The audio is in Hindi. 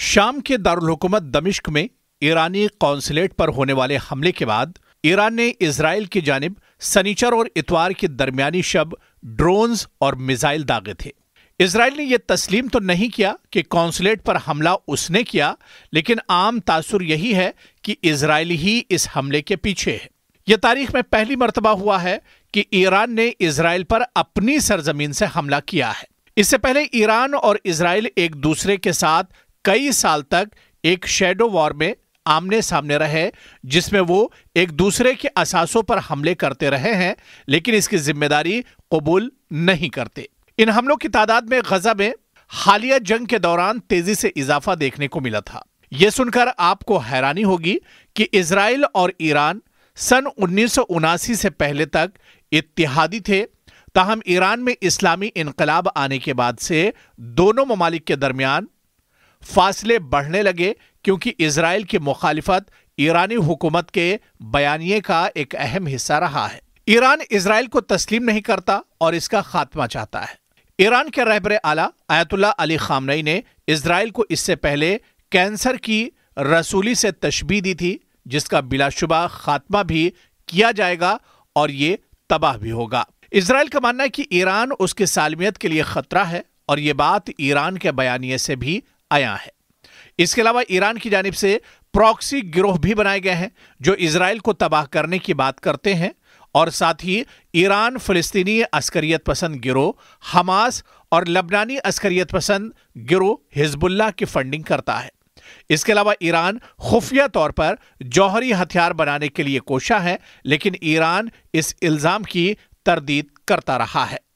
शाम के दारकूमत दमिश्क में ईरानी कौंसुलेट पर होने वाले हमले के बाद ईरान ने इसराइल की जानब सनीचर और इतवार के दरमियानी शब ड्रोन्स और मिसाइल दागे थे इसराइल ने यह तस्लीम तो नहीं किया कि कौंसुलेट पर हमला उसने किया लेकिन आम तासुर यही है कि इसराइल ही इस हमले के पीछे है यह तारीख में पहली मरतबा हुआ है कि ईरान ने इसराइल पर अपनी सरजमीन से हमला किया है इससे पहले ईरान और इसराइल एक दूसरे के साथ कई साल तक एक शेडो वॉर में आमने सामने रहे जिसमें वो एक दूसरे के असासों पर हमले करते रहे हैं लेकिन इसकी जिम्मेदारी कबूल नहीं करते इन हमलों की तादाद में गजा में हालिया जंग के दौरान तेजी से इजाफा देखने को मिला था यह सुनकर आपको हैरानी होगी कि इसराइल और ईरान सन उन्नीस से पहले तक इतिहादी थे ताहम ईरान में इस्लामी इनकलाब आने के बाद से दोनों ममालिक के दरमियान फासले बढ़ने लगे क्योंकि इसराइल की मुखालिफत ईरानी हुकूमत के बयानिए का एक अहम हिस्सा रहा है ईरान इसराइल को तस्लीम नहीं करता और इसका खात्मा चाहता है ईरान के रहबर आला आयतुल्ला अली खामनई ने इसराइल को इससे पहले कैंसर की रसूली से तशबी दी थी जिसका बिलाशुबा खात्मा भी किया जाएगा और ये तबाह भी होगा इसराइल का मानना है कि ईरान उसकी सालमियत के लिए खतरा है और ये बात ईरान के बयानिए से भी आया है इसके अलावा ईरान की जानब से प्रॉक्सी गिरोह भी बनाए गए हैं जो इसराइल को तबाह करने की बात करते हैं और साथ ही ईरान फ़लस्तनी अस्करियत पसंद गिरोह हमास और लबनानी अस्करियत पसंद गिरोह हिजबुल्ला की फंडिंग करता है इसके अलावा ईरान खुफिया तौर पर जौहरी हथियार बनाने के लिए कोशा है लेकिन ईरान इस इल्ज़ाम की तरदीद करता रहा है